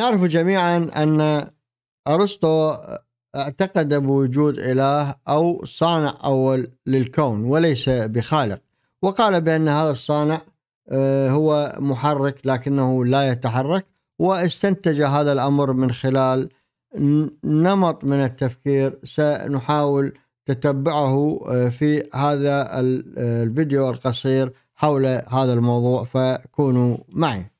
نعرف جميعا أن أرسطو اعتقد بوجود إله أو صانع أول للكون وليس بخالق وقال بأن هذا الصانع آه، هو محرك لكنه لا يتحرك واستنتج هذا الأمر من خلال نمط من التفكير سنحاول تتبعه آه، في هذا الفيديو القصير حول هذا الموضوع فكونوا معي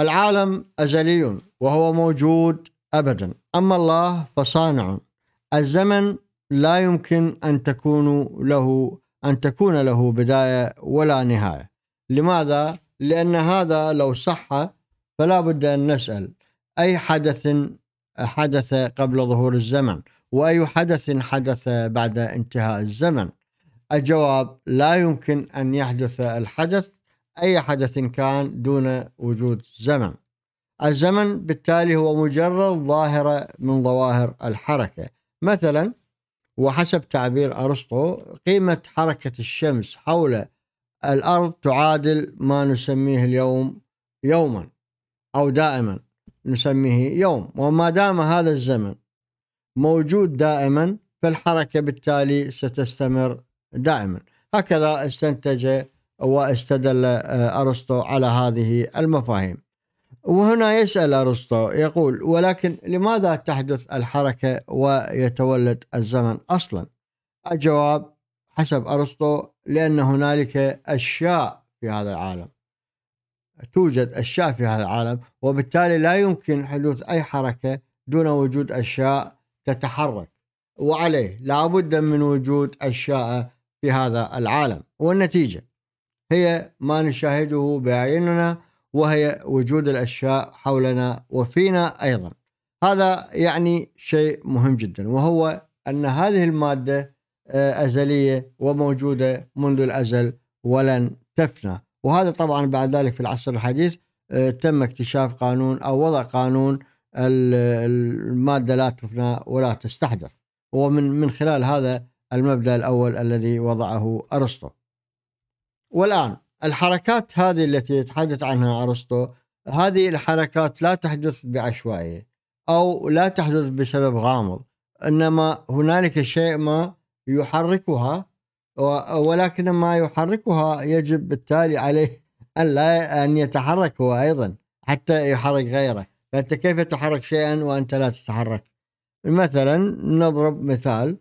العالم أزلي وهو موجود أبدا أما الله فصانع الزمن لا يمكن أن تكون له أن تكون له بداية ولا نهاية لماذا؟ لأن هذا لو صح فلا بد أن نسأل أي حدث حدث قبل ظهور الزمن وأي حدث حدث بعد انتهاء الزمن الجواب لا يمكن أن يحدث الحدث أي حدث كان دون وجود زمن الزمن بالتالي هو مجرد ظاهرة من ظواهر الحركة مثلا وحسب تعبير أرسطو قيمة حركة الشمس حول الأرض تعادل ما نسميه اليوم يوما أو دائما نسميه يوم وما دام هذا الزمن موجود دائما فالحركة بالتالي ستستمر دائما هكذا استنتج واستدل آه، ارسطو على هذه المفاهيم. وهنا يسال ارسطو يقول ولكن لماذا تحدث الحركه ويتولد الزمن اصلا؟ الجواب حسب ارسطو لان هنالك اشياء في هذا العالم. توجد اشياء في هذا العالم وبالتالي لا يمكن حدوث اي حركه دون وجود اشياء تتحرك وعليه لابد من وجود اشياء في هذا العالم والنتيجه هي ما نشاهده بأعيننا وهي وجود الأشياء حولنا وفينا أيضا هذا يعني شيء مهم جدا وهو أن هذه المادة آه، أزلية وموجودة منذ الأزل ولن تفنى وهذا طبعا بعد ذلك في العصر الحديث آه، تم اكتشاف قانون أو وضع قانون المادة لا تفنى ولا تستحدث ومن من خلال هذا المبدأ الأول الذي وضعه أرسطو والآن الحركات هذه التي يتحدث عنها أرسطو هذه الحركات لا تحدث بعشوائية أو لا تحدث بسبب غامض إنما هنالك شيء ما يحركها ولكن ما يحركها يجب بالتالي عليه أن لا أن يتحرك هو أيضا حتى يحرك غيره فأنت كيف تحرك شيئا وأنت لا تتحرك مثلا نضرب مثال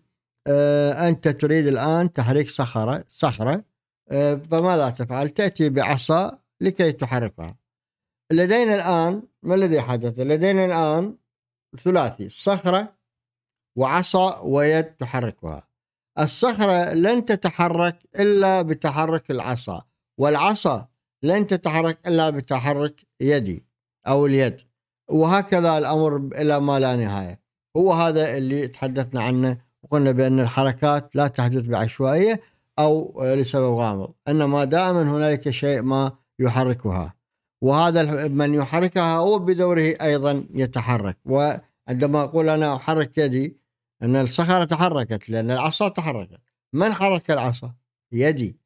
آه، أنت تريد الآن تحريك صخرة صخرة آه، فماذا تفعل؟ تأتي بعصا لكي تحركها لدينا الآن ما الذي حدث؟ لدينا الآن ثلاثي صخرة وعصا ويد تحركها الصخرة لن تتحرك إلا بتحرك العصا والعصا لن تتحرك إلا بتحرك يدي أو اليد وهكذا الأمر إلى ما لا نهاية هو هذا اللي تحدثنا عنه وقلنا بأن الحركات لا تحدث بعشوائية أو لسبب غامض إنما دائما هنالك شيء ما يحركها وهذا من يحركها هو بدوره أيضا يتحرك وعندما أقول أنا أحرك يدي أن الصخرة تحركت لأن العصا تحركت من حرك العصا؟ يدي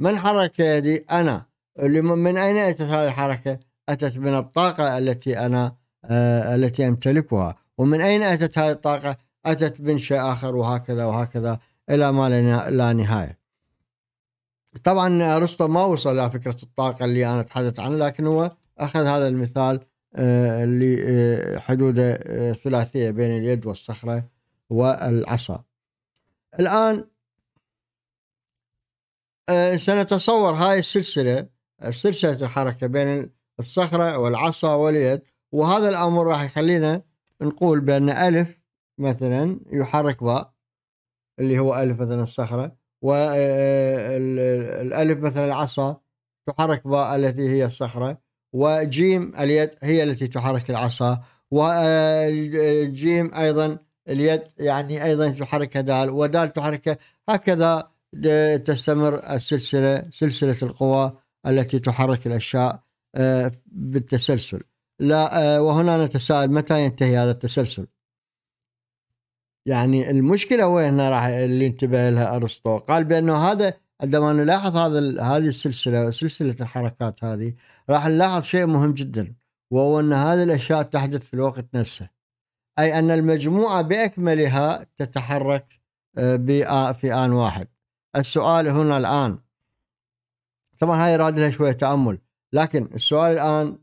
من حرك يدي؟ أنا من أين أتت هذه الحركة؟ أتت من الطاقة التي أنا آه التي أمتلكها ومن أين أتت هذه الطاقة؟ أتت من شيء آخر وهكذا وهكذا إلى ما لا نهاية طبعا ارسطو ما وصل الى فكره الطاقه اللي انا اتحدث عنها لكن هو اخذ هذا المثال آه، اللي آه، حدوده آه، ثلاثيه بين اليد والصخره والعصا. الان سنتصور هاي السلسله سلسله الحركه بين الصخره والعصا واليد وهذا الامر راح يخلينا نقول بان الف مثلا يحرك باء اللي هو الف مثلا الصخره والألف آه، آه، مثلا العصا تحرك باء التي هي الصخرة وجيم اليد هي التي تحرك العصا وجيم آه، أيضا اليد يعني أيضا تحركها دال ودال تحركها هكذا تستمر السلسلة سلسلة القوى التي تحرك الأشياء بالتسلسل لا وهنا نتساءل متى ينتهي هذا التسلسل يعني المشكله وين هنا راح اللي انتبه لها ارسطو قال بانه هذا عندما نلاحظ هذا هذه السلسله سلسله الحركات هذه راح نلاحظ شيء مهم جدا وهو ان هذه الاشياء تحدث في الوقت نفسه اي ان المجموعه باكملها تتحرك آه، آه، في ان واحد السؤال هنا الان طبعا هاي راد لها شويه تامل لكن السؤال الان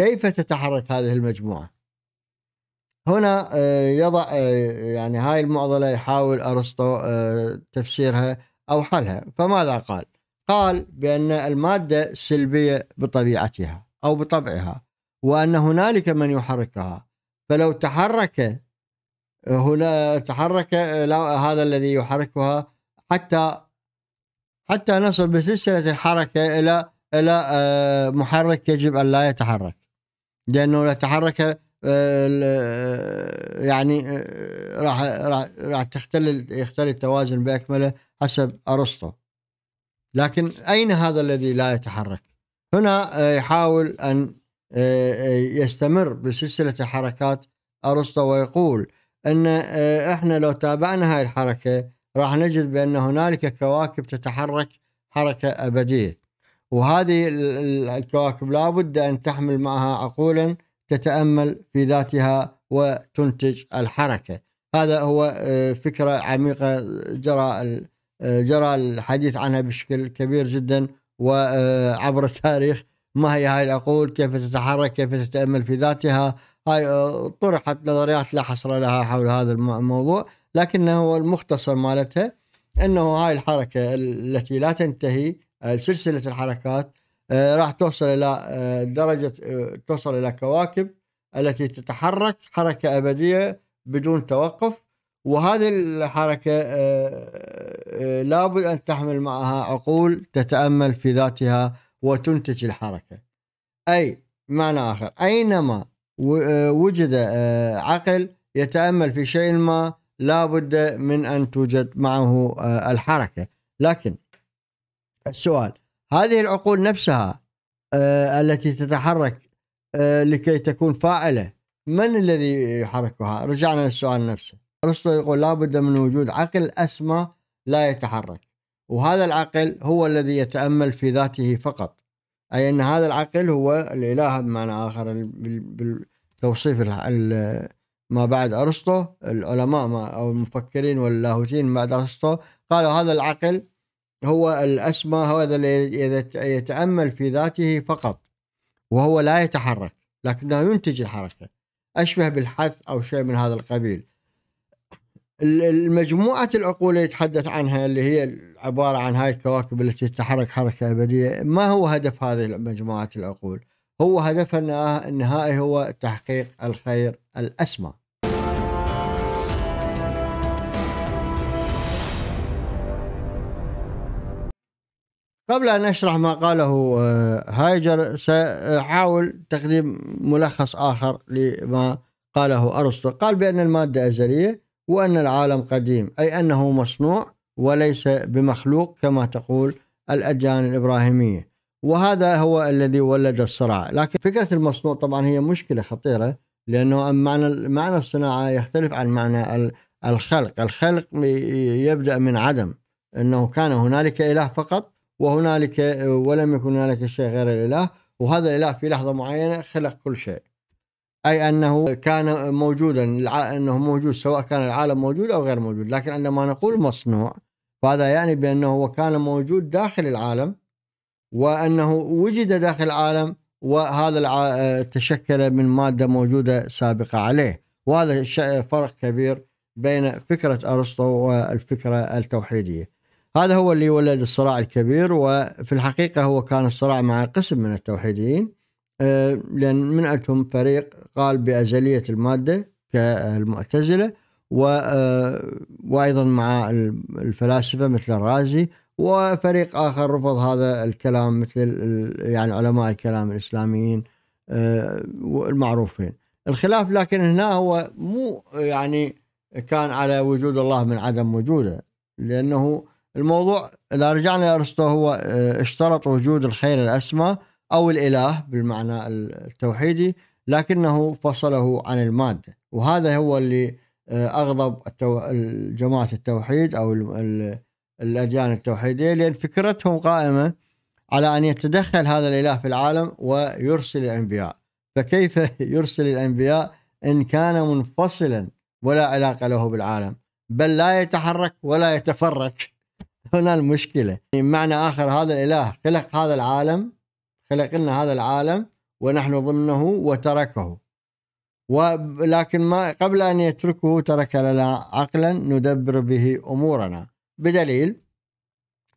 كيف تتحرك هذه المجموعه هنا آه، يضع آه، يعني هاي المعضلة يحاول أرسطو آه، تفسيرها أو حلها فماذا قال؟ قال بأن المادة سلبية بطبيعتها أو بطبعها وأن هنالك من يحركها فلو تحرك هنا تحرك هذا الذي يحركها حتى حتى نصل بسلسلة الحركة إلى إلى محرك يجب أن لا يتحرك لأنه لو تحرك يعني راح راح راح تختل يختل التوازن باكمله حسب ارسطو لكن اين هذا الذي لا يتحرك؟ هنا آه، يحاول ان آه، يستمر بسلسله حركات ارسطو ويقول ان آه، احنا لو تابعنا هاي الحركه راح نجد بان هنالك كواكب تتحرك حركه ابديه وهذه الكواكب لابد ان تحمل معها عقولا تتامل في ذاتها وتنتج الحركه هذا هو آه، فكره عميقه جرى آه، جرى الحديث عنها بشكل كبير جدا وعبر آه، التاريخ ما هي هاي العقول كيف تتحرك كيف تتامل في ذاتها هاي طرحت نظريات لا حصر لها حول هذا الموضوع لكنه المختصر مالتها انه هاي الحركه التي لا تنتهي سلسله الحركات آه، راح توصل الى آه، درجه آه، توصل الى كواكب التي تتحرك حركه ابديه بدون توقف وهذه الحركه لابد ان تحمل معها عقول تتامل في ذاتها وتنتج الحركه. اي معنى اخر اينما وجد عقل يتامل في شيء ما لابد من ان توجد معه الحركه، لكن السؤال هذه العقول نفسها آه، التي تتحرك آه، لكي تكون فاعله من الذي يحركها رجعنا للسؤال نفسه ارسطو يقول لابد من وجود عقل اسمى لا يتحرك وهذا العقل هو الذي يتامل في ذاته فقط اي ان هذا العقل هو الاله بمعنى اخر بالتوصيف ما بعد ارسطو العلماء او المفكرين واللاهوتيين بعد ارسطو قالوا هذا العقل هو الأسمى هذا اللي يتأمل في ذاته فقط وهو لا يتحرك لكنه ينتج الحركة أشبه بالحث أو شيء من هذا القبيل المجموعة العقول اللي يتحدث عنها اللي هي عبارة عن هاي الكواكب التي تتحرك حركة أبدية ما هو هدف هذه مجموعة العقول هو هدفها النهائي هو تحقيق الخير الأسمى قبل أن أشرح ما قاله آه، هايجر سأحاول تقديم ملخص آخر لما قاله أرسطو قال بأن المادة أزلية وأن العالم قديم أي أنه مصنوع وليس بمخلوق كما تقول الأديان الإبراهيمية وهذا هو الذي ولد الصراع لكن فكرة المصنوع طبعا هي مشكلة خطيرة لأنه معنى معنى الصناعة يختلف عن معنى الخلق الخلق يبدأ من عدم أنه كان هنالك إله فقط وهنالك ولم يكن هنالك شيء غير الاله وهذا الاله في لحظه معينه خلق كل شيء اي انه كان موجودا انه موجود سواء كان العالم موجود او غير موجود لكن عندما نقول مصنوع فهذا يعني بانه هو كان موجود داخل العالم وانه وجد داخل العالم وهذا تشكل من ماده موجوده سابقه عليه وهذا فرق كبير بين فكره ارسطو والفكره التوحيديه هذا هو اللي ولد الصراع الكبير وفي الحقيقة هو كان الصراع مع قسم من التوحيديين آه، لأن منعتهم فريق قال بأزلية المادة كالمعتزلة آه، وأيضا مع الفلاسفة مثل الرازي وفريق آخر رفض هذا الكلام مثل يعني علماء الكلام الإسلاميين آه، المعروفين الخلاف لكن هنا هو مو يعني كان على وجود الله من عدم وجوده لأنه الموضوع اذا رجعنا لارسطو هو آه، اشترط وجود الخير الاسمى او الاله بالمعنى التوحيدي لكنه فصله عن الماده وهذا هو اللي آه، اغضب جماعه التوحيد او الاديان التوحيديه لان فكرتهم قائمه على ان يتدخل هذا الاله في العالم ويرسل الانبياء فكيف يرسل الانبياء ان كان منفصلا ولا علاقه له بالعالم بل لا يتحرك ولا يتفرك هنا المشكلة يعني معنى آخر هذا الإله خلق هذا العالم خلق لنا هذا العالم ونحن ضمنه وتركه ولكن ما قبل أن يتركه ترك لنا عقلا ندبر به أمورنا بدليل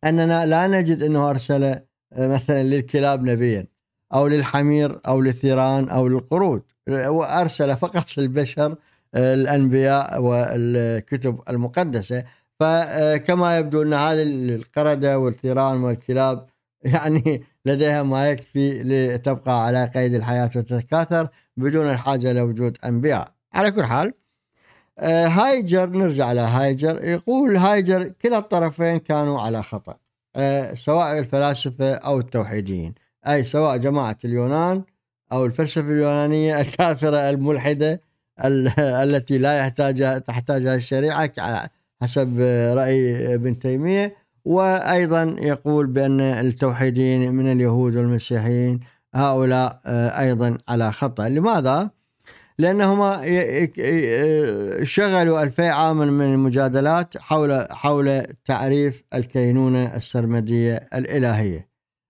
أننا لا نجد أنه أرسل مثلا للكلاب نبيا أو للحمير أو للثيران أو للقرود وأرسل فقط للبشر الأنبياء والكتب المقدسة فكما يبدو ان هذه القرده والثيران والكلاب يعني لديها ما يكفي لتبقى على قيد الحياه وتتكاثر بدون الحاجه لوجود انبياء على كل حال آه، هايجر نرجع لهايجر يقول هايجر كلا الطرفين كانوا على خطأ آه، سواء الفلاسفة أو التوحيديين أي سواء جماعة اليونان أو الفلسفة اليونانية الكافرة الملحدة التي لا يحتاجها تحتاجها الشريعة حسب راي ابن تيميه وايضا يقول بان التوحيديين من اليهود والمسيحيين هؤلاء آه، ايضا على خطا لماذا لانهما شغلوا ألفي عاما من المجادلات حول حول تعريف الكينونه السرمديه الالهيه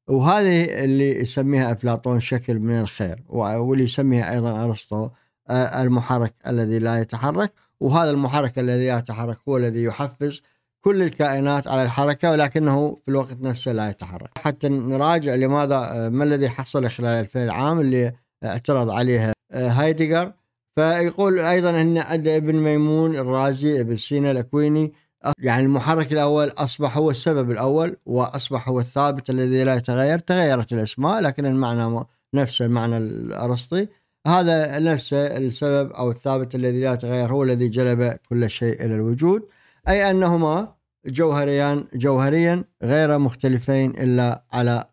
وهذه اللي يسميها افلاطون شكل من الخير واللي يسميها ايضا ارسطو آه، المحرك الذي لا يتحرك وهذا المحرك الذي يتحرك هو الذي يحفز كل الكائنات على الحركة ولكنه في الوقت نفسه لا يتحرك حتى نراجع لماذا آه، ما الذي حصل خلال 2000 عام اللي اعترض عليها آه، هايدغر فيقول أيضا أن عند ابن ميمون الرازي ابن سينا الأكويني يعني المحرك الأول أصبح هو السبب الأول وأصبح هو الثابت الذي لا يتغير تغيرت الأسماء لكن المعنى نفسه المعنى الأرسطي هذا نفسه السبب أو الثابت الذي لا يتغير هو الذي جلب كل شيء إلى الوجود أي أنهما جوهريان جوهريا غير مختلفين إلا على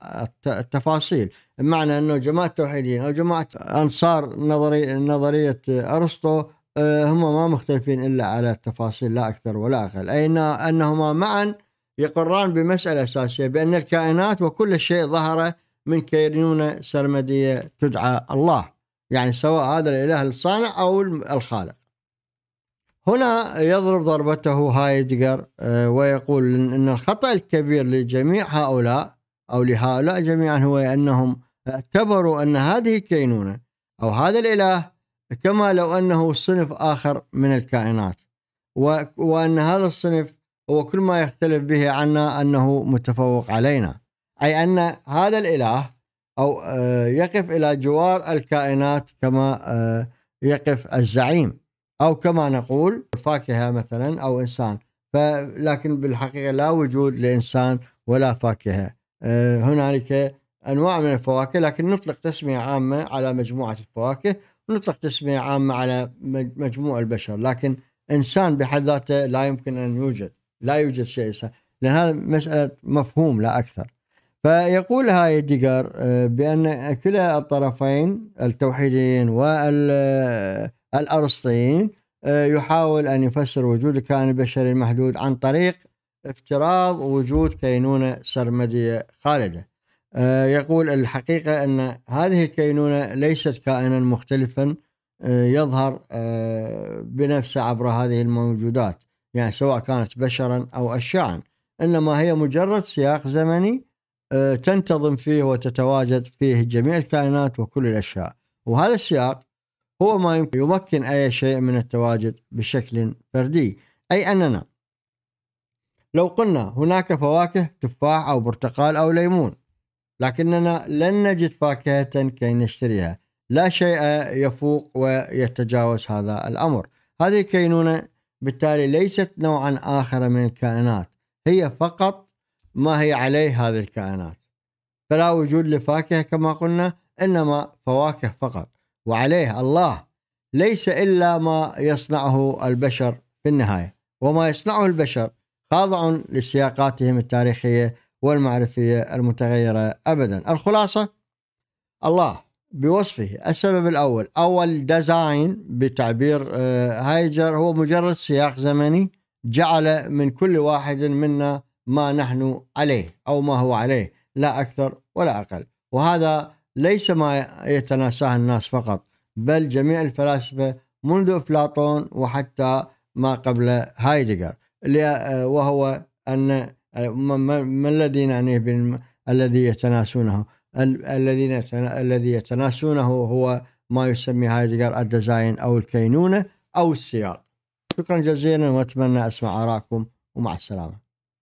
التفاصيل بمعنى أنه جماعة التوحيديين أو جماعة أنصار نظري نظرية أرسطو آه، هما ما مختلفين إلا على التفاصيل لا أكثر ولا أقل أي أنهما معا يقران بمسألة أساسية بأن الكائنات وكل شيء ظهر من كيريونة سرمدية تدعى الله يعني سواء هذا الإله الصانع أو الخالق هنا يضرب ضربته هايدجر آه، ويقول أن الخطأ الكبير لجميع هؤلاء أو لهؤلاء جميعا هو أنهم اعتبروا أن هذه الكينونة أو هذا الإله كما لو أنه صنف آخر من الكائنات وأن هذا الصنف هو كل ما يختلف به عنا أنه متفوق علينا أي أن هذا الإله أو آه، يقف الى جوار الكائنات كما آه، يقف الزعيم او كما نقول فاكهه مثلا او انسان لكن بالحقيقه لا وجود لانسان ولا فاكهه آه، هنالك انواع من الفواكه لكن نطلق تسميه عامه على مجموعه الفواكه ونطلق تسميه عامه على مجموع البشر لكن انسان بحد ذاته لا يمكن ان يوجد لا يوجد شيء انسان لان هذا مساله مفهوم لا اكثر فيقول هاي آه، بأن كلا الطرفين التوحيديين والأرسطيين آه، آه، يحاول أن يفسر وجود الكائن البشري المحدود عن طريق افتراض وجود كينونة سرمدية خالدة يقول الحقيقة أن هذه الكينونة ليست كائنا مختلفا يظهر بنفسه عبر هذه الموجودات يعني سواء كانت بشرا أو أشعا إنما هي مجرد سياق زمني آه، تنتظم فيه وتتواجد فيه جميع الكائنات وكل الأشياء وهذا السياق هو ما يمكن أي شيء من التواجد بشكل فردي أي أننا لو قلنا هناك فواكه تفاح أو برتقال أو ليمون لكننا لن نجد فاكهة كي نشتريها لا شيء يفوق ويتجاوز هذا الأمر هذه الكينونة بالتالي ليست نوعا آخر من الكائنات هي فقط ما هي عليه هذه الكائنات فلا وجود لفاكهة كما قلنا إنما فواكه فقط وعليه الله ليس إلا ما يصنعه البشر في النهاية وما يصنعه البشر خاضع لسياقاتهم التاريخية والمعرفية المتغيرة أبدا الخلاصة الله بوصفه السبب الأول أول ديزاين بتعبير آه، هايجر هو مجرد سياق زمني جعل من كل واحد منا ما نحن عليه أو ما هو عليه لا أكثر ولا أقل وهذا ليس ما يتناساه الناس فقط بل جميع الفلاسفة منذ أفلاطون وحتى ما قبل هايدغر وهو أن ما الذي نعنيه الذي يتناسونه الذين الذي يتناسونه هو ما يسمي هايدغر الديزاين أو الكينونة أو السياق شكرا جزيلا وأتمنى أسمع آراءكم ومع السلامة